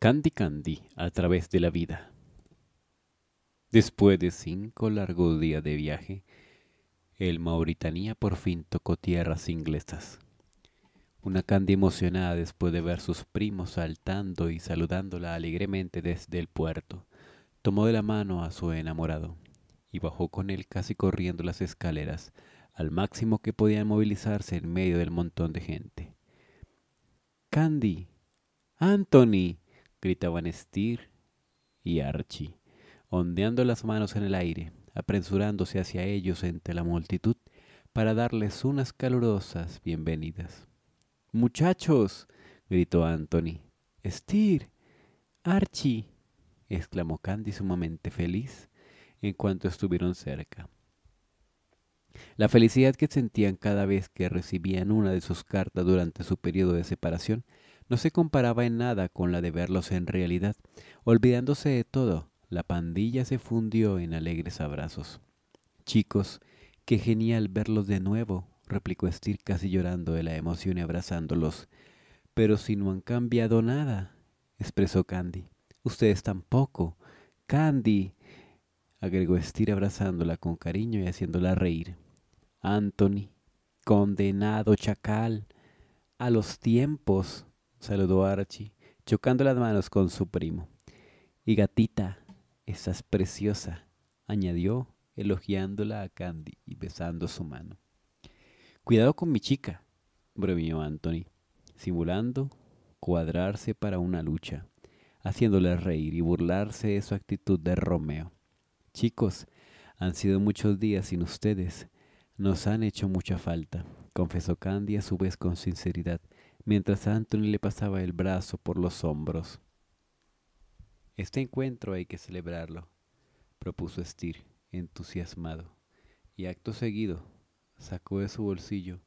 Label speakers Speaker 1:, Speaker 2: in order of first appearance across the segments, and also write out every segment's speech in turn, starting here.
Speaker 1: Candy Candy a través de la vida. Después de cinco largos días de viaje, el Mauritania por fin tocó tierras inglesas. Una Candy emocionada después de ver sus primos saltando y saludándola alegremente desde el puerto, tomó de la mano a su enamorado y bajó con él casi corriendo las escaleras, al máximo que podía movilizarse en medio del montón de gente. Candy, Anthony, gritaban Stir y Archie, ondeando las manos en el aire, apresurándose hacia ellos entre la multitud para darles unas calurosas bienvenidas. Muchachos, gritó Anthony. Stir, Archie, exclamó Candy sumamente feliz en cuanto estuvieron cerca. La felicidad que sentían cada vez que recibían una de sus cartas durante su periodo de separación no se comparaba en nada con la de verlos en realidad. Olvidándose de todo, la pandilla se fundió en alegres abrazos. Chicos, qué genial verlos de nuevo, replicó Stir casi llorando de la emoción y abrazándolos. Pero si no han cambiado nada, expresó Candy. Ustedes tampoco. Candy, agregó Estir, abrazándola con cariño y haciéndola reír. Anthony, condenado chacal, a los tiempos saludó Archie, chocando las manos con su primo. Y gatita, estás preciosa, añadió, elogiándola a Candy y besando su mano. Cuidado con mi chica, bromeó Anthony, simulando cuadrarse para una lucha, haciéndola reír y burlarse de su actitud de Romeo. Chicos, han sido muchos días sin ustedes. Nos han hecho mucha falta, confesó Candy a su vez con sinceridad mientras Anthony le pasaba el brazo por los hombros. Este encuentro hay que celebrarlo, propuso Stir, entusiasmado, y acto seguido sacó de su bolsillo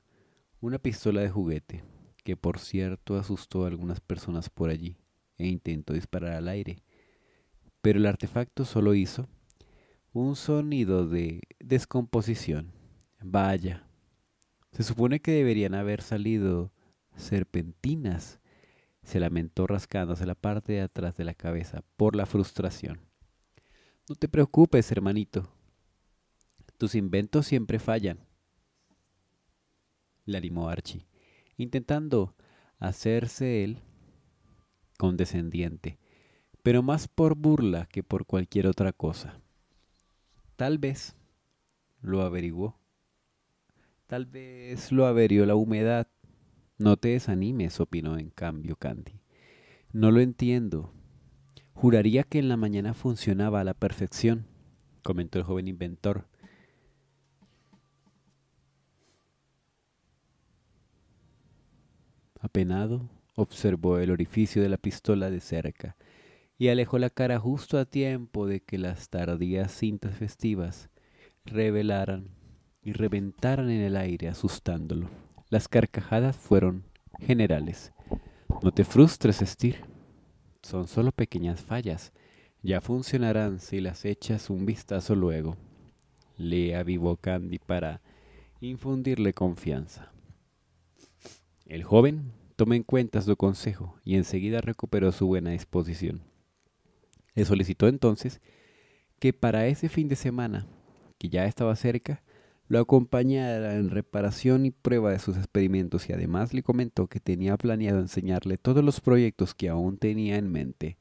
Speaker 1: una pistola de juguete, que por cierto asustó a algunas personas por allí, e intentó disparar al aire, pero el artefacto solo hizo un sonido de descomposición. Vaya, se supone que deberían haber salido serpentinas, se lamentó rascándose la parte de atrás de la cabeza por la frustración. No te preocupes, hermanito. Tus inventos siempre fallan. le animó Archie, intentando hacerse él condescendiente, pero más por burla que por cualquier otra cosa. Tal vez, lo averiguó, tal vez lo averió la humedad no te desanimes, opinó en cambio Candy. No lo entiendo. Juraría que en la mañana funcionaba a la perfección, comentó el joven inventor. Apenado, observó el orificio de la pistola de cerca y alejó la cara justo a tiempo de que las tardías cintas festivas revelaran y reventaran en el aire asustándolo. Las carcajadas fueron generales. No te frustres, Estir. Son solo pequeñas fallas. Ya funcionarán si las echas un vistazo luego. Le avivó Candy para infundirle confianza. El joven tomó en cuenta su consejo y enseguida recuperó su buena disposición. Le solicitó entonces que para ese fin de semana, que ya estaba cerca, lo acompañara en reparación y prueba de sus experimentos y además le comentó que tenía planeado enseñarle todos los proyectos que aún tenía en mente.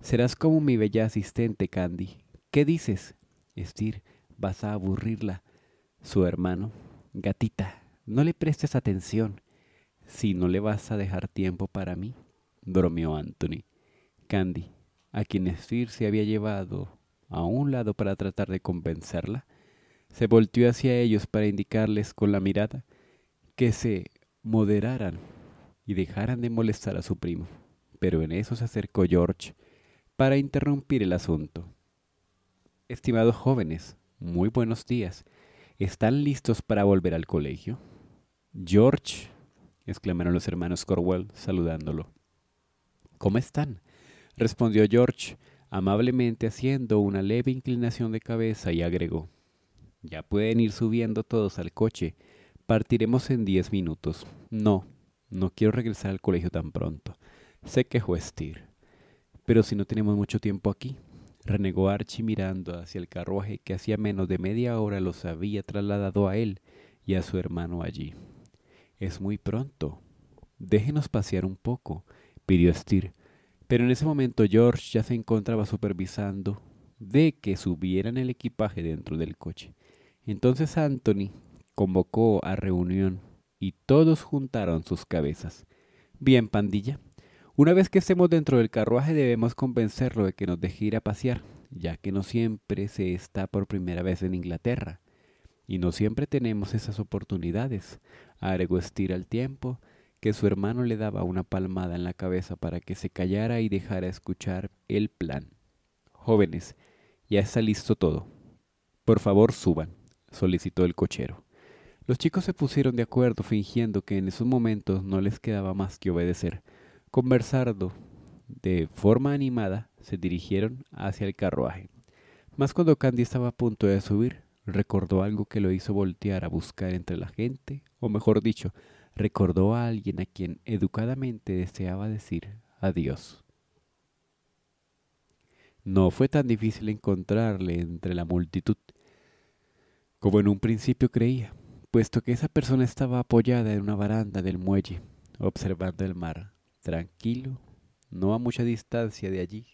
Speaker 1: Serás como mi bella asistente, Candy. ¿Qué dices? Estir, vas a aburrirla. Su hermano. Gatita, no le prestes atención. Si no le vas a dejar tiempo para mí, bromeó Anthony. Candy, a quien Estir se había llevado a un lado para tratar de convencerla, se volteó hacia ellos para indicarles con la mirada que se moderaran y dejaran de molestar a su primo. Pero en eso se acercó George para interrumpir el asunto. Estimados jóvenes, muy buenos días. ¿Están listos para volver al colegio? George, exclamaron los hermanos Corwell saludándolo. ¿Cómo están? respondió George, amablemente haciendo una leve inclinación de cabeza y agregó. Ya pueden ir subiendo todos al coche. Partiremos en diez minutos. No, no quiero regresar al colegio tan pronto. Se quejó Estir. Pero si no tenemos mucho tiempo aquí, renegó Archie mirando hacia el carruaje que hacía menos de media hora los había trasladado a él y a su hermano allí. Es muy pronto. Déjenos pasear un poco, pidió Steer. Pero en ese momento George ya se encontraba supervisando de que subieran el equipaje dentro del coche. Entonces Anthony convocó a reunión y todos juntaron sus cabezas. Bien, pandilla, una vez que estemos dentro del carruaje debemos convencerlo de que nos deje ir a pasear, ya que no siempre se está por primera vez en Inglaterra. Y no siempre tenemos esas oportunidades, agregó al tiempo que su hermano le daba una palmada en la cabeza para que se callara y dejara escuchar el plan. Jóvenes, ya está listo todo. Por favor, suban solicitó el cochero. Los chicos se pusieron de acuerdo fingiendo que en esos momentos no les quedaba más que obedecer. Conversando de forma animada, se dirigieron hacia el carruaje. Más cuando Candy estaba a punto de subir, recordó algo que lo hizo voltear a buscar entre la gente, o mejor dicho, recordó a alguien a quien educadamente deseaba decir adiós. No fue tan difícil encontrarle entre la multitud, como en un principio creía, puesto que esa persona estaba apoyada en una baranda del muelle, observando el mar, tranquilo, no a mucha distancia de allí.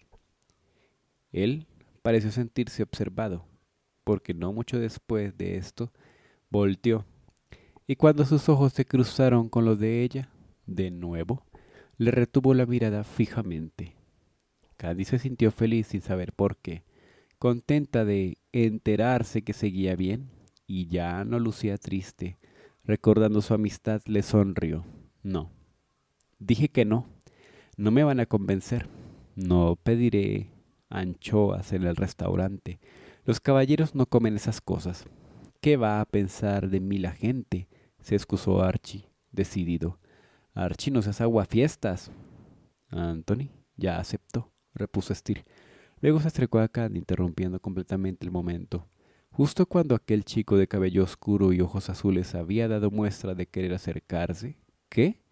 Speaker 1: Él pareció sentirse observado, porque no mucho después de esto volteó, y cuando sus ojos se cruzaron con los de ella, de nuevo, le retuvo la mirada fijamente. Candy se sintió feliz sin saber por qué, contenta de enterarse que seguía bien y ya no lucía triste. Recordando su amistad, le sonrió. No. Dije que no. No me van a convencer. No pediré anchoas en el restaurante. Los caballeros no comen esas cosas. ¿Qué va a pensar de mí la gente? se excusó Archie, decidido. Archie no seas fiestas, Anthony ya aceptó, repuso Steele, Luego se acercó a Khan interrumpiendo completamente el momento. Justo cuando aquel chico de cabello oscuro y ojos azules había dado muestra de querer acercarse, ¿qué?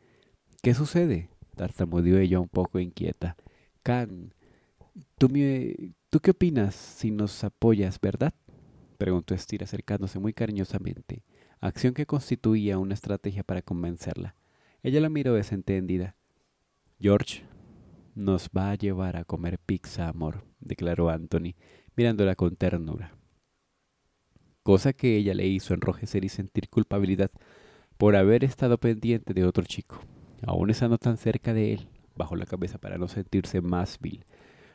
Speaker 1: ¿Qué sucede? tartamudeó ella un poco inquieta. Can, ¿tú, me, ¿tú qué opinas si nos apoyas, verdad? preguntó Estira acercándose muy cariñosamente, acción que constituía una estrategia para convencerla. Ella la miró desentendida. George, nos va a llevar a comer pizza, amor, declaró Anthony, mirándola con ternura cosa que ella le hizo enrojecer y sentir culpabilidad por haber estado pendiente de otro chico, aún estando tan cerca de él, bajó la cabeza para no sentirse más vil.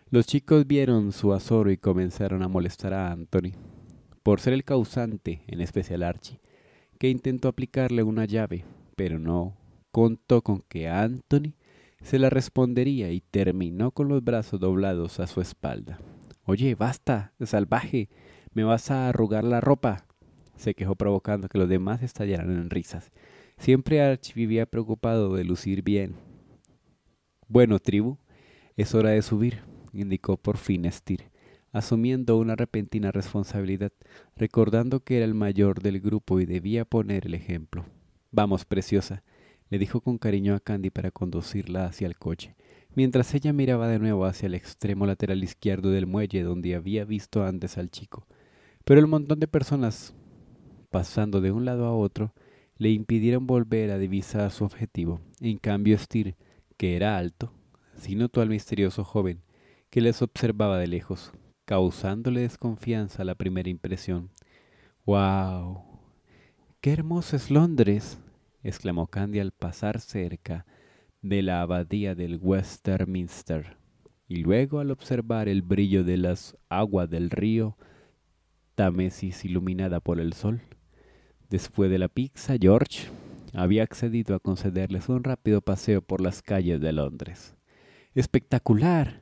Speaker 1: Los chicos vieron su azoro y comenzaron a molestar a Anthony, por ser el causante, en especial Archie, que intentó aplicarle una llave, pero no contó con que Anthony se la respondería y terminó con los brazos doblados a su espalda. Oye, basta, salvaje, me vas a arrugar la ropa, se quejó provocando que los demás estallaran en risas. Siempre Arch vivía preocupado de lucir bien. Bueno, tribu, es hora de subir, indicó por fin Stir, asumiendo una repentina responsabilidad, recordando que era el mayor del grupo y debía poner el ejemplo. Vamos, preciosa, le dijo con cariño a Candy para conducirla hacia el coche, mientras ella miraba de nuevo hacia el extremo lateral izquierdo del muelle donde había visto antes al chico pero el montón de personas pasando de un lado a otro le impidieron volver a divisar su objetivo. En cambio, Stir, que era alto, sí al misterioso joven que les observaba de lejos, causándole desconfianza a la primera impresión. ¡Wow! ¡Qué hermoso es Londres! exclamó Candy al pasar cerca de la abadía del Westminster, y luego al observar el brillo de las aguas del río Támesis iluminada por el sol. Después de la pizza, George había accedido a concederles un rápido paseo por las calles de Londres. ¡Espectacular!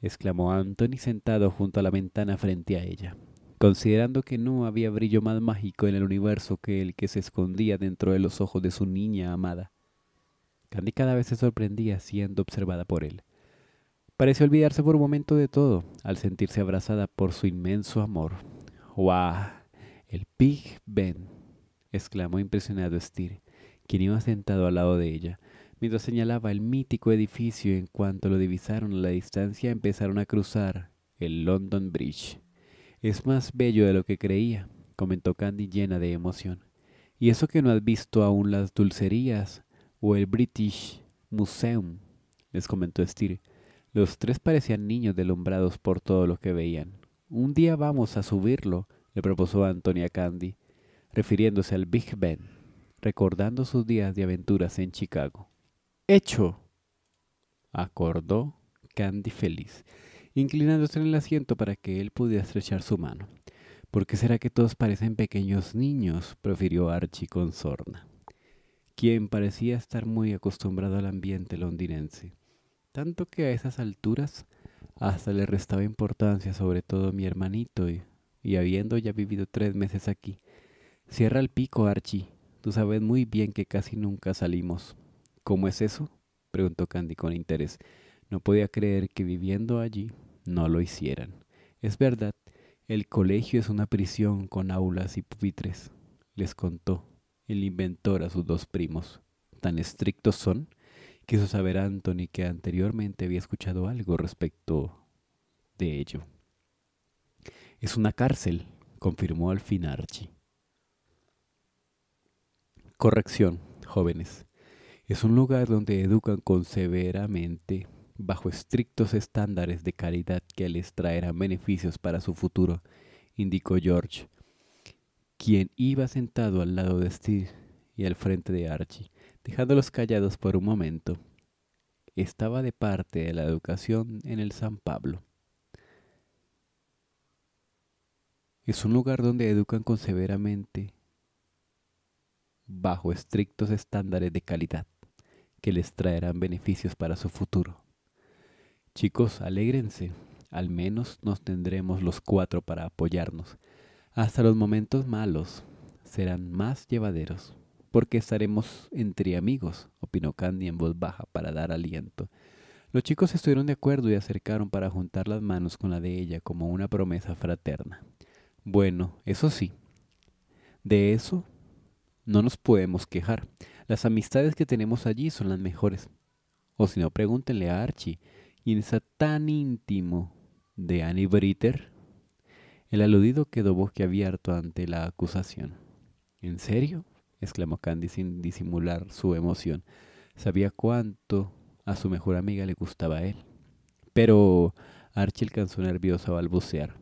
Speaker 1: exclamó Anthony sentado junto a la ventana frente a ella, considerando que no había brillo más mágico en el universo que el que se escondía dentro de los ojos de su niña amada. Candy cada vez se sorprendía siendo observada por él. Pareció olvidarse por un momento de todo al sentirse abrazada por su inmenso amor. ¡Wow! El Big Ben, exclamó impresionado Steer, quien iba sentado al lado de ella, mientras señalaba el mítico edificio en cuanto lo divisaron a la distancia empezaron a cruzar el London Bridge. Es más bello de lo que creía, comentó Candy llena de emoción. Y eso que no has visto aún las dulcerías o el British Museum, les comentó Steer. Los tres parecían niños delumbrados por todo lo que veían. Un día vamos a subirlo, le propuso Antonia Candy, refiriéndose al Big Ben, recordando sus días de aventuras en Chicago. ¡Hecho! acordó Candy feliz, inclinándose en el asiento para que él pudiera estrechar su mano. ¿Por qué será que todos parecen pequeños niños? profirió Archie con sorna, quien parecía estar muy acostumbrado al ambiente londinense, tanto que a esas alturas hasta le restaba importancia, sobre todo a mi hermanito, y, habiendo ya vivido tres meses aquí. Cierra el pico, Archie. Tú sabes muy bien que casi nunca salimos. ¿Cómo es eso? preguntó Candy con interés. No podía creer que viviendo allí no lo hicieran. Es verdad, el colegio es una prisión con aulas y pupitres, les contó el inventor a sus dos primos. ¿Tan estrictos son? Quiso saber Anthony que anteriormente había escuchado algo respecto de ello. Es una cárcel, confirmó al fin Archie. Corrección, jóvenes. Es un lugar donde educan con severamente, bajo estrictos estándares de caridad que les traerán beneficios para su futuro, indicó George, quien iba sentado al lado de Steve y al frente de Archie los callados por un momento, estaba de parte de la educación en el San Pablo. Es un lugar donde educan con severamente bajo estrictos estándares de calidad que les traerán beneficios para su futuro. Chicos, alégrense, al menos nos tendremos los cuatro para apoyarnos. Hasta los momentos malos serán más llevaderos porque estaremos entre amigos, opinó Candy en voz baja para dar aliento. Los chicos estuvieron de acuerdo y acercaron para juntar las manos con la de ella como una promesa fraterna. Bueno, eso sí, de eso no nos podemos quejar. Las amistades que tenemos allí son las mejores. O si no, pregúntenle a Archie, quien está tan íntimo de Annie Britter. El aludido quedó abierto ante la acusación. ¿En serio? exclamó Candy sin disimular su emoción. Sabía cuánto a su mejor amiga le gustaba a él. Pero Archie alcanzó nerviosa a balbucear.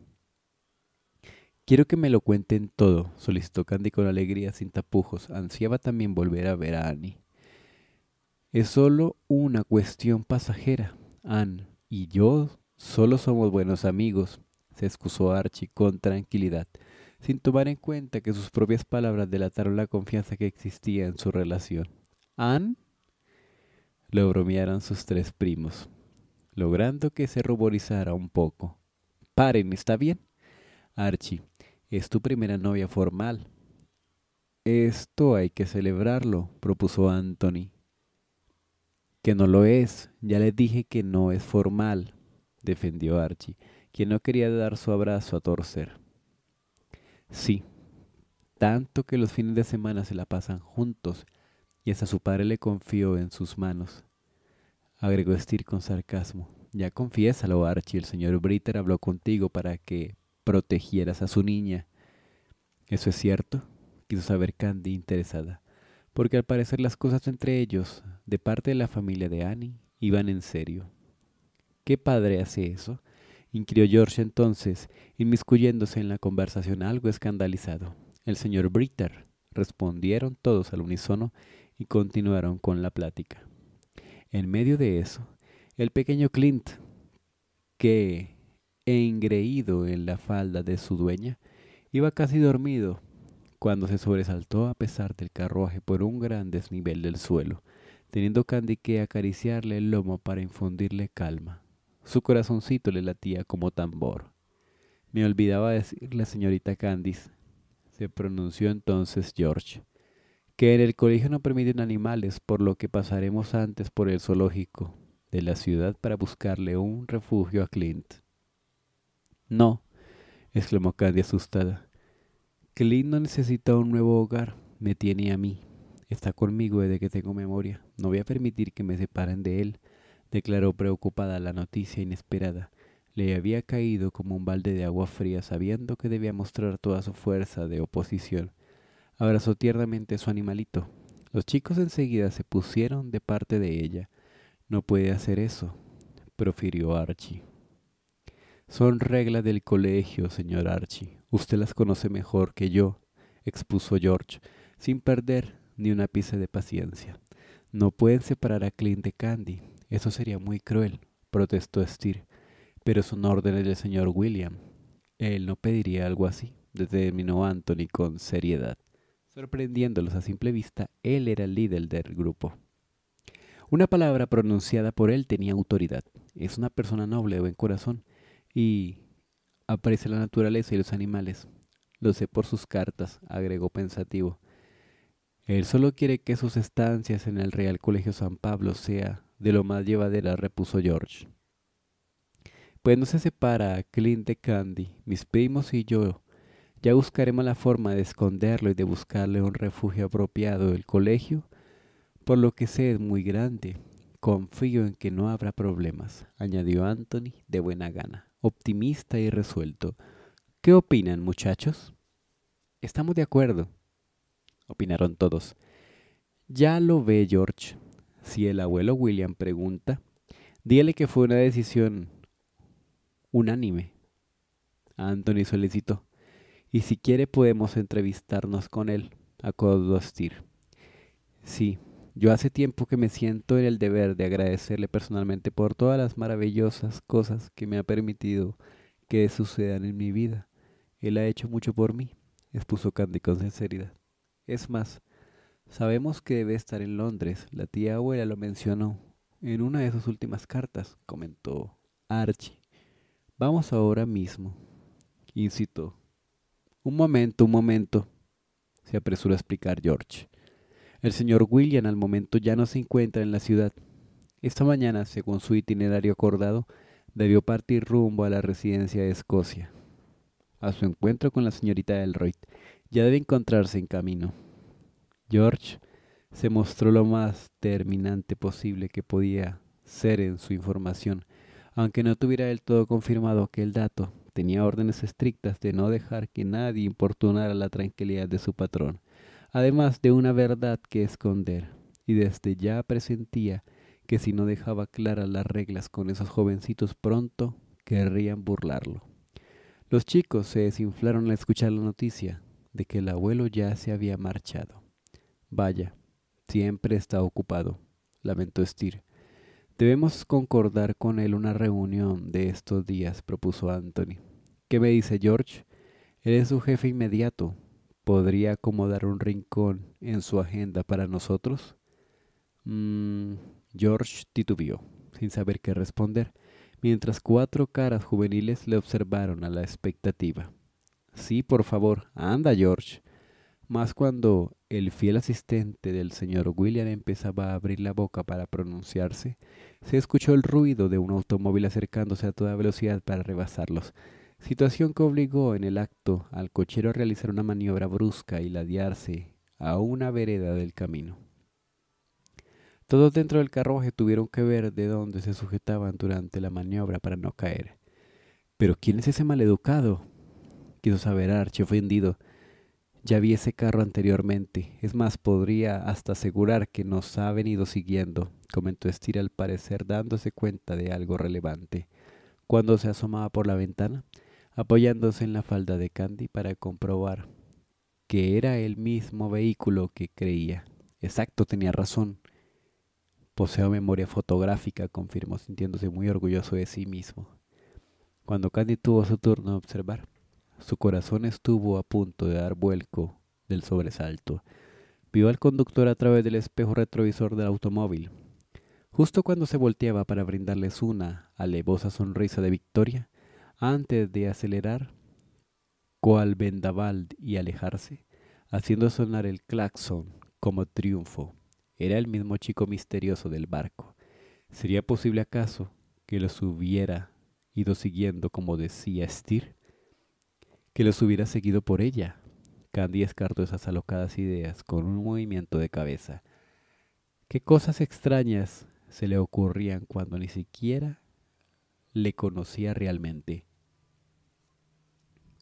Speaker 1: Quiero que me lo cuenten todo, solicitó Candy con alegría sin tapujos. Ansiaba también volver a ver a Annie. Es solo una cuestión pasajera. Ann y yo solo somos buenos amigos, se excusó Archie con tranquilidad sin tomar en cuenta que sus propias palabras delataron la confianza que existía en su relación. Anne lo bromearon sus tres primos, logrando que se ruborizara un poco. Paren, ¿está bien? Archie, es tu primera novia formal. Esto hay que celebrarlo, propuso Anthony. Que no lo es, ya le dije que no es formal, defendió Archie, quien no quería dar su abrazo a torcer. Sí, tanto que los fines de semana se la pasan juntos y hasta su padre le confió en sus manos. Agregó Stir con sarcasmo. Ya confiésalo, Archie, el señor Britter habló contigo para que protegieras a su niña. ¿Eso es cierto? quiso saber Candy interesada, porque al parecer las cosas entre ellos, de parte de la familia de Annie, iban en serio. ¿Qué padre hace eso? inquirió George entonces, inmiscuyéndose en la conversación algo escandalizado. El señor Britter, respondieron todos al unísono y continuaron con la plática. En medio de eso, el pequeño Clint, que, engreído en la falda de su dueña, iba casi dormido cuando se sobresaltó a pesar del carruaje por un gran desnivel del suelo, teniendo Candy que acariciarle el lomo para infundirle calma. Su corazoncito le latía como tambor. Me olvidaba decirle, señorita Candice, se pronunció entonces George, que en el colegio no permiten animales, por lo que pasaremos antes por el zoológico de la ciudad para buscarle un refugio a Clint. No, exclamó Candy asustada. Clint no necesita un nuevo hogar, me tiene a mí. Está conmigo desde que tengo memoria. No voy a permitir que me separen de él declaró preocupada la noticia inesperada. Le había caído como un balde de agua fría sabiendo que debía mostrar toda su fuerza de oposición. Abrazó tiernamente a su animalito. Los chicos enseguida se pusieron de parte de ella. No puede hacer eso, profirió Archie. Son reglas del colegio, señor Archie. Usted las conoce mejor que yo, expuso George, sin perder ni una pizca de paciencia. No pueden separar a Clint de Candy. Eso sería muy cruel, protestó Steer, pero son órdenes del señor William. Él no pediría algo así, determinó Anthony con seriedad. Sorprendiéndolos a simple vista, él era el líder del grupo. Una palabra pronunciada por él tenía autoridad. Es una persona noble de buen corazón y aprecia la naturaleza y los animales. Lo sé por sus cartas, agregó pensativo. Él solo quiere que sus estancias en el Real Colegio San Pablo sea de lo más llevadera, repuso George. Pues no se separa Clint de Candy, mis primos y yo. Ya buscaremos la forma de esconderlo y de buscarle un refugio apropiado del colegio. Por lo que sé es muy grande. Confío en que no habrá problemas, añadió Anthony de buena gana, optimista y resuelto. ¿Qué opinan, muchachos? Estamos de acuerdo, opinaron todos. Ya lo ve, George, si el abuelo William pregunta, dile que fue una decisión unánime. Anthony solicitó, y si quiere podemos entrevistarnos con él, acordó Stir. Sí, yo hace tiempo que me siento en el deber de agradecerle personalmente por todas las maravillosas cosas que me ha permitido que sucedan en mi vida. Él ha hecho mucho por mí, expuso Candy con sinceridad. Es más, Sabemos que debe estar en Londres, la tía abuela lo mencionó en una de sus últimas cartas, comentó Archie. Vamos ahora mismo, incitó. Un momento, un momento, se apresuró a explicar George. El señor William al momento ya no se encuentra en la ciudad. Esta mañana, según su itinerario acordado, debió partir rumbo a la residencia de Escocia. A su encuentro con la señorita Elroy, ya debe encontrarse en camino. George se mostró lo más terminante posible que podía ser en su información, aunque no tuviera del todo confirmado que el dato tenía órdenes estrictas de no dejar que nadie importunara la tranquilidad de su patrón, además de una verdad que esconder, y desde ya presentía que si no dejaba claras las reglas con esos jovencitos pronto, querrían burlarlo. Los chicos se desinflaron al escuchar la noticia de que el abuelo ya se había marchado. Vaya, siempre está ocupado, lamentó Stir. Debemos concordar con él una reunión de estos días, propuso Anthony. ¿Qué me dice George? Eres su jefe inmediato. ¿Podría acomodar un rincón en su agenda para nosotros? Mm, George titubió, sin saber qué responder, mientras cuatro caras juveniles le observaron a la expectativa. Sí, por favor, anda, George más cuando el fiel asistente del señor William empezaba a abrir la boca para pronunciarse, se escuchó el ruido de un automóvil acercándose a toda velocidad para rebasarlos, situación que obligó en el acto al cochero a realizar una maniobra brusca y ladearse a una vereda del camino. Todos dentro del carruaje tuvieron que ver de dónde se sujetaban durante la maniobra para no caer. Pero ¿quién es ese maleducado? quiso saber Archie, ofendido ya vi ese carro anteriormente, es más, podría hasta asegurar que nos ha venido siguiendo, comentó estira al parecer dándose cuenta de algo relevante, cuando se asomaba por la ventana, apoyándose en la falda de Candy para comprobar que era el mismo vehículo que creía. Exacto, tenía razón. Poseo memoria fotográfica, confirmó sintiéndose muy orgulloso de sí mismo. Cuando Candy tuvo su turno de observar, su corazón estuvo a punto de dar vuelco del sobresalto. Vio al conductor a través del espejo retrovisor del automóvil. Justo cuando se volteaba para brindarles una alevosa sonrisa de victoria, antes de acelerar, cual vendaval y alejarse, haciendo sonar el claxon como triunfo. Era el mismo chico misterioso del barco. ¿Sería posible acaso que los hubiera ido siguiendo como decía Steer? que los hubiera seguido por ella. Candy descartó esas alocadas ideas con un movimiento de cabeza. ¿Qué cosas extrañas se le ocurrían cuando ni siquiera le conocía realmente?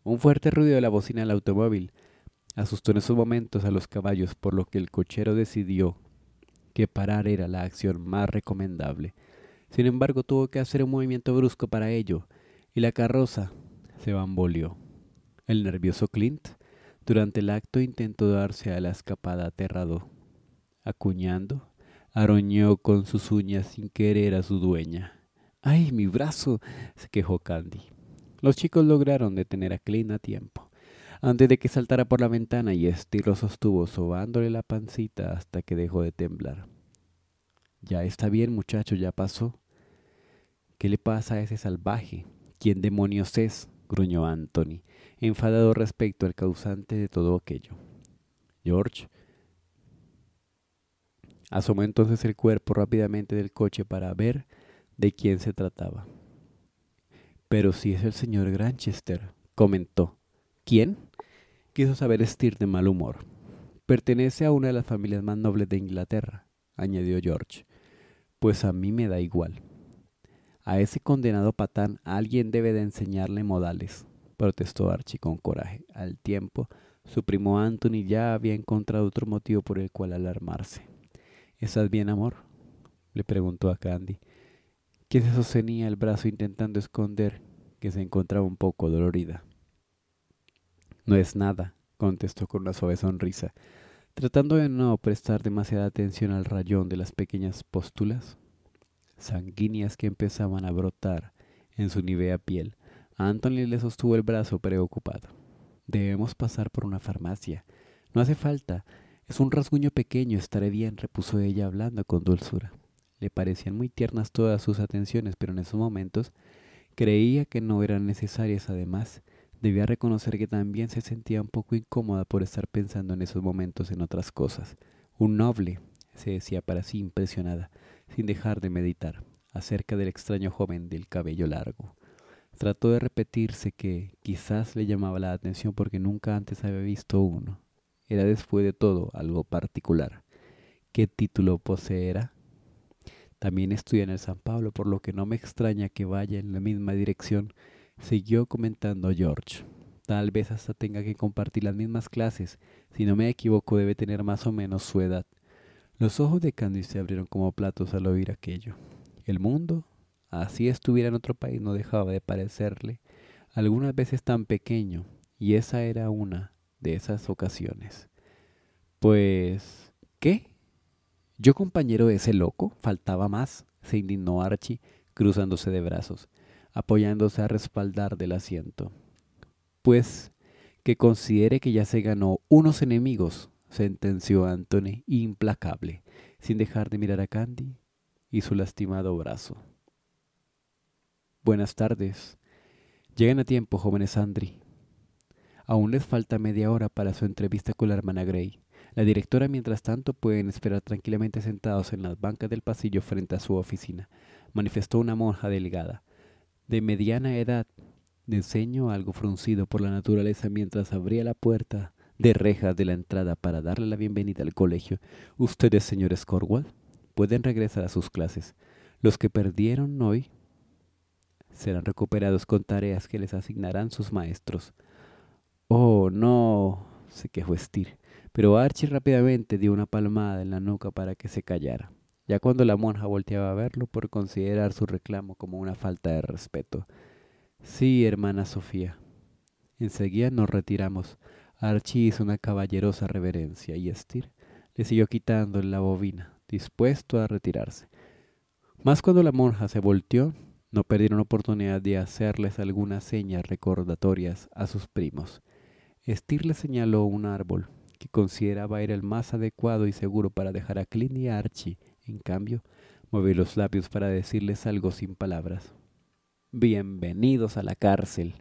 Speaker 1: Un fuerte ruido de la bocina del automóvil asustó en esos momentos a los caballos, por lo que el cochero decidió que parar era la acción más recomendable. Sin embargo, tuvo que hacer un movimiento brusco para ello, y la carroza se bamboleó. El nervioso Clint, durante el acto, intentó darse a la escapada aterrado. Acuñando, aroñó con sus uñas sin querer a su dueña. ¡Ay, mi brazo! se quejó Candy. Los chicos lograron detener a Clint a tiempo, antes de que saltara por la ventana y este lo sostuvo sobándole la pancita hasta que dejó de temblar. Ya está bien, muchacho, ya pasó. ¿Qué le pasa a ese salvaje? ¿Quién demonios es? gruñó Anthony, enfadado respecto al causante de todo aquello. George asomó entonces el cuerpo rápidamente del coche para ver de quién se trataba. Pero si es el señor Granchester, comentó. ¿Quién? Quiso saber estir de mal humor. Pertenece a una de las familias más nobles de Inglaterra, añadió George. Pues a mí me da igual. A ese condenado patán alguien debe de enseñarle modales, protestó Archie con coraje. Al tiempo, su primo Anthony ya había encontrado otro motivo por el cual alarmarse. ¿Estás bien, amor? le preguntó a Candy, que se sostenía el brazo intentando esconder que se encontraba un poco dolorida. No es nada, contestó con una suave sonrisa, tratando de no prestar demasiada atención al rayón de las pequeñas póstulas sanguíneas que empezaban a brotar en su nivea piel. Anthony le sostuvo el brazo preocupado. Debemos pasar por una farmacia. No hace falta. Es un rasguño pequeño, estaré bien, repuso ella hablando con dulzura. Le parecían muy tiernas todas sus atenciones, pero en esos momentos creía que no eran necesarias. Además, debía reconocer que también se sentía un poco incómoda por estar pensando en esos momentos en otras cosas. Un noble, se decía para sí impresionada sin dejar de meditar acerca del extraño joven del cabello largo. Trató de repetirse que quizás le llamaba la atención porque nunca antes había visto uno. Era después de todo algo particular. ¿Qué título poseerá? También estudia en el San Pablo, por lo que no me extraña que vaya en la misma dirección, siguió comentando George. Tal vez hasta tenga que compartir las mismas clases. Si no me equivoco, debe tener más o menos su edad. Los ojos de Candice se abrieron como platos al oír aquello. El mundo, así estuviera en otro país, no dejaba de parecerle algunas veces tan pequeño, y esa era una de esas ocasiones. Pues, ¿qué? ¿Yo compañero de ese loco? Faltaba más, se indignó Archie, cruzándose de brazos, apoyándose a respaldar del asiento. Pues, que considere que ya se ganó unos enemigos, sentenció Anthony, implacable. Sin dejar de mirar a Candy y su lastimado brazo. Buenas tardes. Llegan a tiempo, jóvenes Andri. Aún les falta media hora para su entrevista con la hermana Gray. La directora, mientras tanto, pueden esperar tranquilamente sentados en las bancas del pasillo frente a su oficina, manifestó una monja delgada, de mediana edad, de ceño algo fruncido por la naturaleza mientras abría la puerta de rejas de la entrada para darle la bienvenida al colegio, ustedes, señores corwall pueden regresar a sus clases. Los que perdieron hoy serán recuperados con tareas que les asignarán sus maestros. Oh, no, se quejó Estir. pero Archie rápidamente dio una palmada en la nuca para que se callara. Ya cuando la monja volteaba a verlo por considerar su reclamo como una falta de respeto. Sí, hermana Sofía. Enseguida nos retiramos. Archie hizo una caballerosa reverencia y Estir le siguió quitando la bobina, dispuesto a retirarse. Más cuando la monja se volteó, no perdieron oportunidad de hacerles algunas señas recordatorias a sus primos. Estir le señaló un árbol que consideraba era el más adecuado y seguro para dejar a Clint y Archie. En cambio, movió los labios para decirles algo sin palabras. Bienvenidos a la cárcel.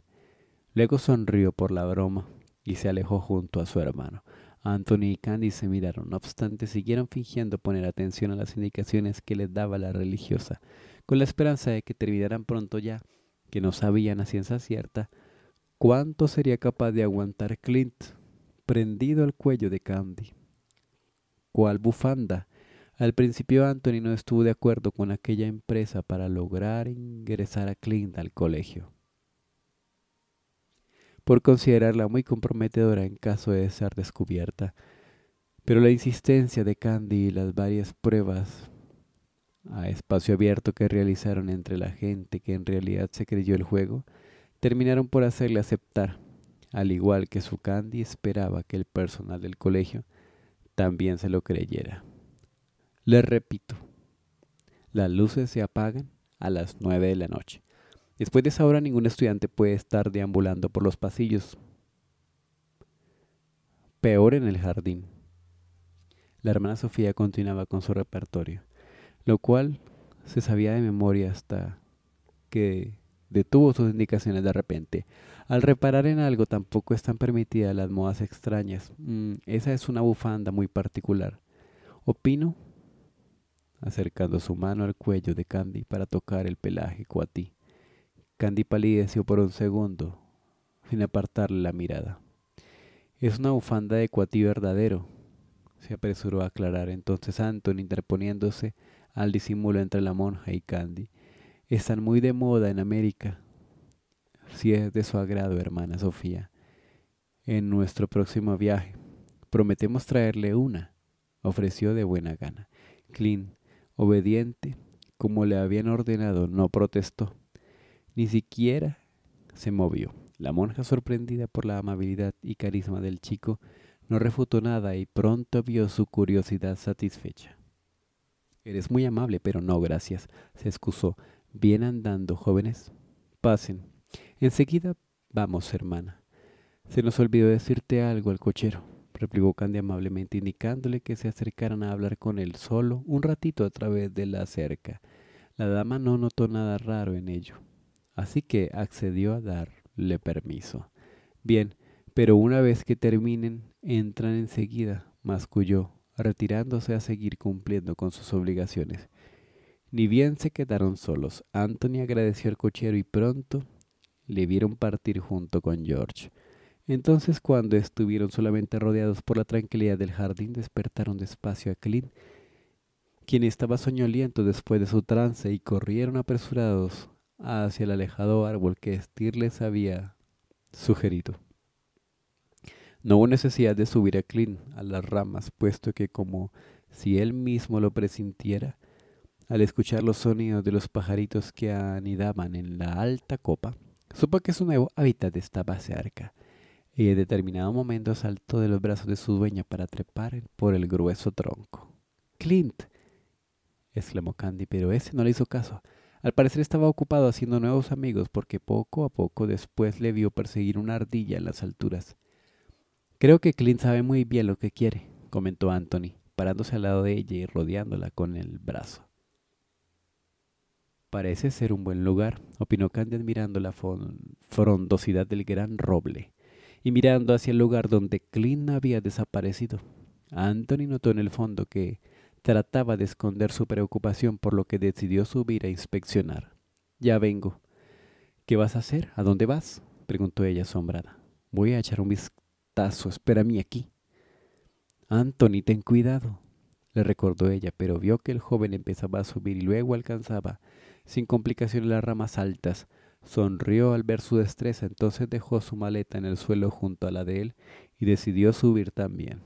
Speaker 1: Luego sonrió por la broma y se alejó junto a su hermano. Anthony y Candy se miraron, no obstante siguieron fingiendo poner atención a las indicaciones que les daba la religiosa, con la esperanza de que terminaran pronto ya, que no sabían a ciencia cierta cuánto sería capaz de aguantar Clint prendido al cuello de Candy. ¿Cuál bufanda? Al principio Anthony no estuvo de acuerdo con aquella empresa para lograr ingresar a Clint al colegio por considerarla muy comprometedora en caso de ser descubierta. Pero la insistencia de Candy y las varias pruebas a espacio abierto que realizaron entre la gente que en realidad se creyó el juego, terminaron por hacerle aceptar, al igual que su Candy esperaba que el personal del colegio también se lo creyera. Les repito, las luces se apagan a las 9 de la noche. Después de esa hora ningún estudiante puede estar deambulando por los pasillos. Peor en el jardín. La hermana Sofía continuaba con su repertorio, lo cual se sabía de memoria hasta que detuvo sus indicaciones de repente. Al reparar en algo tampoco están permitidas las modas extrañas. Mm, esa es una bufanda muy particular. Opino, acercando su mano al cuello de Candy para tocar el pelaje cuatí. Candy palideció por un segundo, sin apartarle la mirada. Es una bufanda de cuati verdadero, se apresuró a aclarar entonces Anton interponiéndose al disimulo entre la monja y Candy. Están muy de moda en América. Si es de su agrado, hermana Sofía. En nuestro próximo viaje, prometemos traerle una, ofreció de buena gana. Clint, obediente, como le habían ordenado, no protestó. Ni siquiera se movió. La monja, sorprendida por la amabilidad y carisma del chico, no refutó nada y pronto vio su curiosidad satisfecha. Eres muy amable, pero no gracias, se excusó. Bien andando, jóvenes. Pasen. Enseguida vamos, hermana. Se nos olvidó decirte algo al cochero, replicó Candy amablemente, indicándole que se acercaran a hablar con él solo un ratito a través de la cerca. La dama no notó nada raro en ello así que accedió a darle permiso. Bien, pero una vez que terminen, entran enseguida, masculló, retirándose a seguir cumpliendo con sus obligaciones. Ni bien se quedaron solos, Anthony agradeció al cochero y pronto le vieron partir junto con George. Entonces, cuando estuvieron solamente rodeados por la tranquilidad del jardín, despertaron despacio a Clint, quien estaba soñoliento después de su trance, y corrieron apresurados hacia el alejado árbol que Estir les había sugerido. No hubo necesidad de subir a Clint a las ramas, puesto que como si él mismo lo presintiera, al escuchar los sonidos de los pajaritos que anidaban en la alta copa, supo que su nuevo hábitat estaba cerca, y en determinado momento saltó de los brazos de su dueña para trepar por el grueso tronco. Clint, exclamó Candy, pero ese no le hizo caso. Al parecer estaba ocupado haciendo nuevos amigos porque poco a poco después le vio perseguir una ardilla en las alturas. Creo que Clint sabe muy bien lo que quiere, comentó Anthony, parándose al lado de ella y rodeándola con el brazo. Parece ser un buen lugar, opinó Candy admirando la frondosidad del gran roble y mirando hacia el lugar donde Clint había desaparecido. Anthony notó en el fondo que Trataba de esconder su preocupación por lo que decidió subir a inspeccionar. Ya vengo. ¿Qué vas a hacer? ¿A dónde vas? preguntó ella asombrada. Voy a echar un vistazo. Espérame aquí. Anthony, ten cuidado, le recordó ella, pero vio que el joven empezaba a subir y luego alcanzaba, sin complicaciones las ramas altas. Sonrió al ver su destreza, entonces dejó su maleta en el suelo junto a la de él y decidió subir también.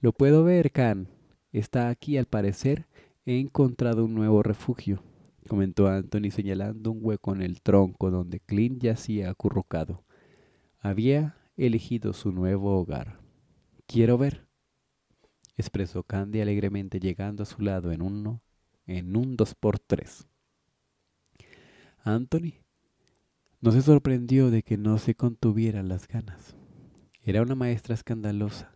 Speaker 1: Lo puedo ver, Can, Está aquí, al parecer, he encontrado un nuevo refugio, comentó Anthony señalando un hueco en el tronco donde Clint yacía acurrucado. Había elegido su nuevo hogar. Quiero ver, expresó Candy alegremente llegando a su lado en uno, en un dos por tres. Anthony no se sorprendió de que no se contuvieran las ganas. Era una maestra escandalosa,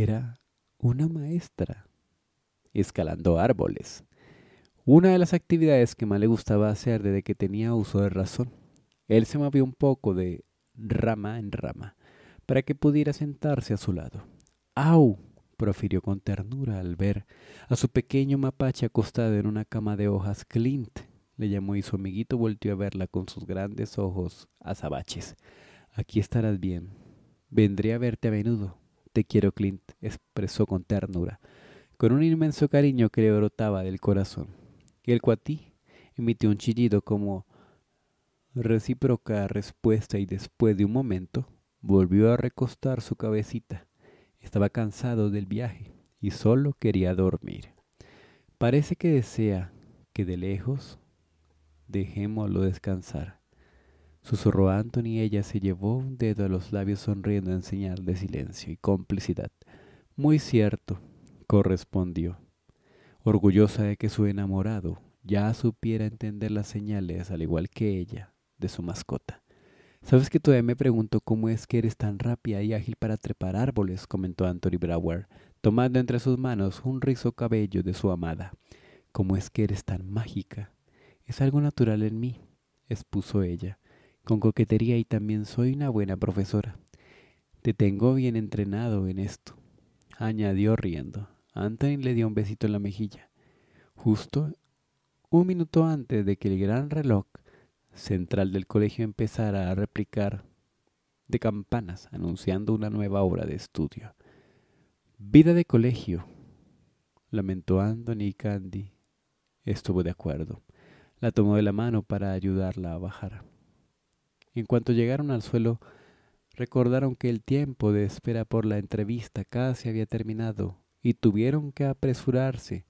Speaker 1: era una maestra, escalando árboles. Una de las actividades que más le gustaba hacer desde que tenía uso de razón. Él se movió un poco de rama en rama para que pudiera sentarse a su lado. ¡Au! profirió con ternura al ver a su pequeño mapache acostado en una cama de hojas. Clint le llamó y su amiguito volvió a verla con sus grandes ojos azabaches. Aquí estarás bien. Vendré a verte a menudo. Te quiero, Clint, expresó con ternura. Con un inmenso cariño que le brotaba del corazón. el cuatí emitió un chillido como recíproca respuesta y después de un momento volvió a recostar su cabecita. Estaba cansado del viaje y solo quería dormir. Parece que desea que de lejos dejémoslo descansar. Susurró Anthony y ella se llevó un dedo a los labios sonriendo en señal de silencio y complicidad. Muy cierto, correspondió, orgullosa de que su enamorado ya supiera entender las señales, al igual que ella, de su mascota. Sabes que todavía me pregunto cómo es que eres tan rápida y ágil para trepar árboles, comentó Anthony Brower, tomando entre sus manos un rizo cabello de su amada. ¿Cómo es que eres tan mágica? Es algo natural en mí, expuso ella con coquetería y también soy una buena profesora. Te tengo bien entrenado en esto, añadió riendo. Anthony le dio un besito en la mejilla. Justo un minuto antes de que el gran reloj central del colegio empezara a replicar de campanas anunciando una nueva obra de estudio. Vida de colegio, lamentó Anthony y Candy. Estuvo de acuerdo. La tomó de la mano para ayudarla a bajar. En cuanto llegaron al suelo, recordaron que el tiempo de espera por la entrevista casi había terminado y tuvieron que apresurarse.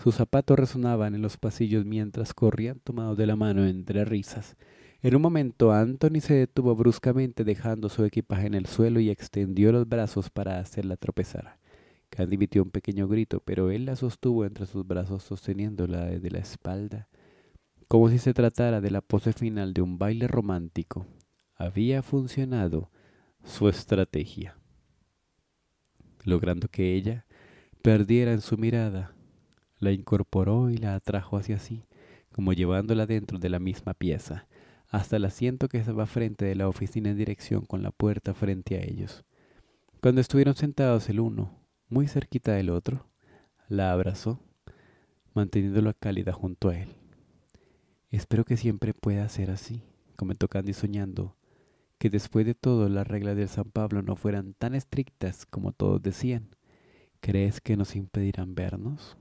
Speaker 1: Sus zapatos resonaban en los pasillos mientras corrían tomados de la mano entre risas. En un momento Anthony se detuvo bruscamente dejando su equipaje en el suelo y extendió los brazos para hacerla tropezar. Candy emitió un pequeño grito, pero él la sostuvo entre sus brazos sosteniéndola de la espalda como si se tratara de la pose final de un baile romántico, había funcionado su estrategia, logrando que ella perdiera en su mirada, la incorporó y la atrajo hacia sí, como llevándola dentro de la misma pieza, hasta el asiento que estaba frente de la oficina en dirección con la puerta frente a ellos. Cuando estuvieron sentados el uno, muy cerquita del otro, la abrazó, manteniéndola cálida junto a él. Espero que siempre pueda ser así, comentó Candy soñando, que después de todo las reglas del San Pablo no fueran tan estrictas como todos decían. ¿Crees que nos impedirán vernos?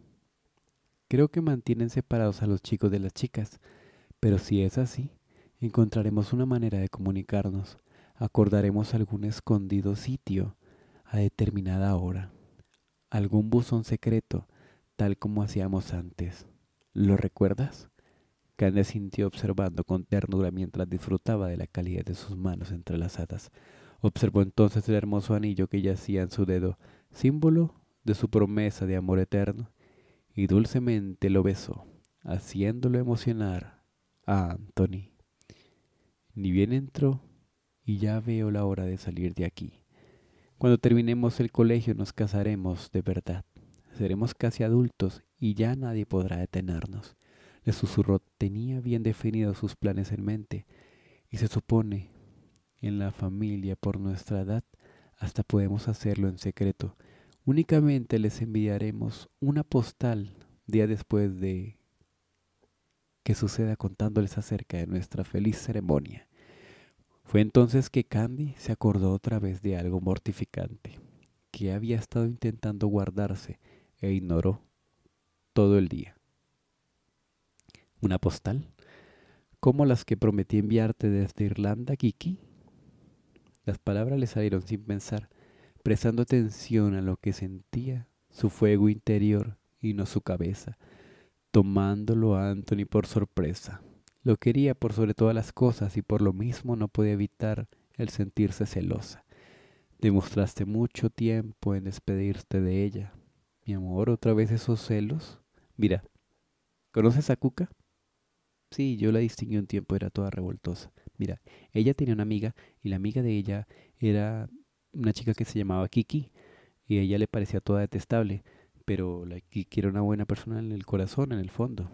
Speaker 1: Creo que mantienen separados a los chicos de las chicas, pero si es así, encontraremos una manera de comunicarnos. Acordaremos algún escondido sitio a determinada hora, algún buzón secreto, tal como hacíamos antes. ¿Lo recuerdas? sintió observando con ternura mientras disfrutaba de la calidad de sus manos entrelazadas. Observó entonces el hermoso anillo que yacía en su dedo, símbolo de su promesa de amor eterno, y dulcemente lo besó, haciéndolo emocionar a Anthony. Ni bien entró, y ya veo la hora de salir de aquí. Cuando terminemos el colegio nos casaremos de verdad. Seremos casi adultos y ya nadie podrá detenernos le susurró, tenía bien definidos sus planes en mente y se supone en la familia por nuestra edad hasta podemos hacerlo en secreto. Únicamente les enviaremos una postal día después de que suceda contándoles acerca de nuestra feliz ceremonia. Fue entonces que Candy se acordó otra vez de algo mortificante, que había estado intentando guardarse e ignoró todo el día una postal, como las que prometí enviarte desde Irlanda, Kiki. Las palabras le salieron sin pensar, prestando atención a lo que sentía, su fuego interior y no su cabeza, tomándolo a Anthony por sorpresa. Lo quería por sobre todas las cosas y por lo mismo no podía evitar el sentirse celosa. Demostraste mucho tiempo en despedirte de ella. Mi amor, otra vez esos celos. Mira, ¿conoces a Cuca? Sí, yo la distinguí un tiempo, era toda revoltosa. Mira, ella tenía una amiga y la amiga de ella era una chica que se llamaba Kiki y a ella le parecía toda detestable, pero la Kiki era una buena persona en el corazón, en el fondo.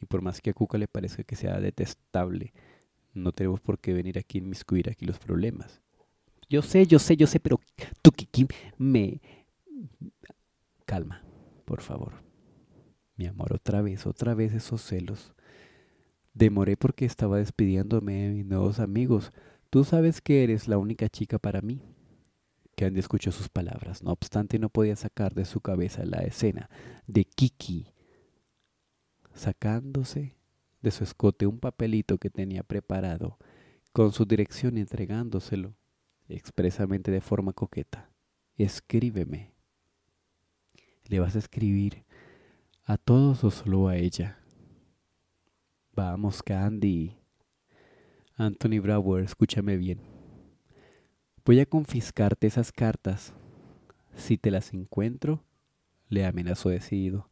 Speaker 1: Y por más que a Cuca le parezca que sea detestable, no tenemos por qué venir aquí a inmiscuir aquí los problemas. Yo sé, yo sé, yo sé, pero tú, Kiki, me... Calma, por favor. Mi amor, otra vez, otra vez esos celos. Demoré porque estaba despidiéndome de mis nuevos amigos. Tú sabes que eres la única chica para mí. Candy escuchó sus palabras. No obstante, no podía sacar de su cabeza la escena de Kiki sacándose de su escote un papelito que tenía preparado con su dirección y entregándoselo expresamente de forma coqueta. Escríbeme. ¿Le vas a escribir a todos o solo a ella? Vamos, Candy. Anthony Brower, escúchame bien. Voy a confiscarte esas cartas. Si te las encuentro, le amenazó decidido.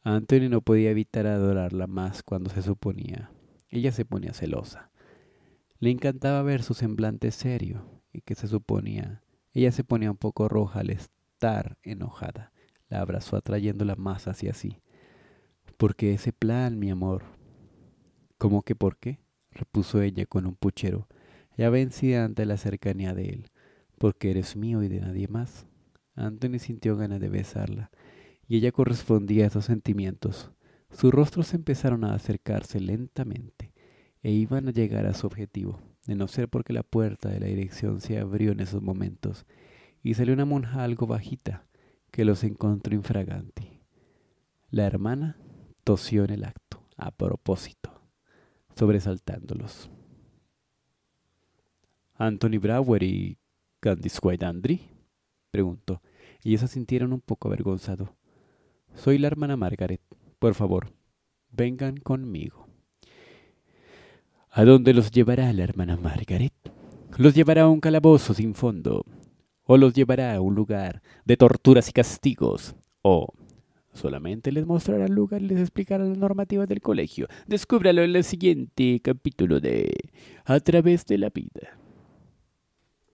Speaker 1: Anthony no podía evitar adorarla más cuando se suponía. Ella se ponía celosa. Le encantaba ver su semblante serio y que se suponía. Ella se ponía un poco roja al estar enojada. La abrazó atrayéndola más hacia sí. Porque ese plan, mi amor, ¿Cómo que por qué? repuso ella con un puchero, ya vencida ante la cercanía de él, porque eres mío y de nadie más. Anthony sintió ganas de besarla, y ella correspondía a esos sentimientos. Sus rostros empezaron a acercarse lentamente, e iban a llegar a su objetivo, de no ser porque la puerta de la dirección se abrió en esos momentos, y salió una monja algo bajita, que los encontró infragante. La hermana tosió en el acto, a propósito sobresaltándolos. Anthony Brower y Candice White preguntó, y ellos se sintieron un poco avergonzado. Soy la hermana Margaret. Por favor, vengan conmigo. ¿A dónde los llevará la hermana Margaret? Los llevará a un calabozo sin fondo, o los llevará a un lugar de torturas y castigos, o Solamente les mostrará el lugar y les explicará las normativas del colegio. Descúbralo en el siguiente capítulo de A través de la vida.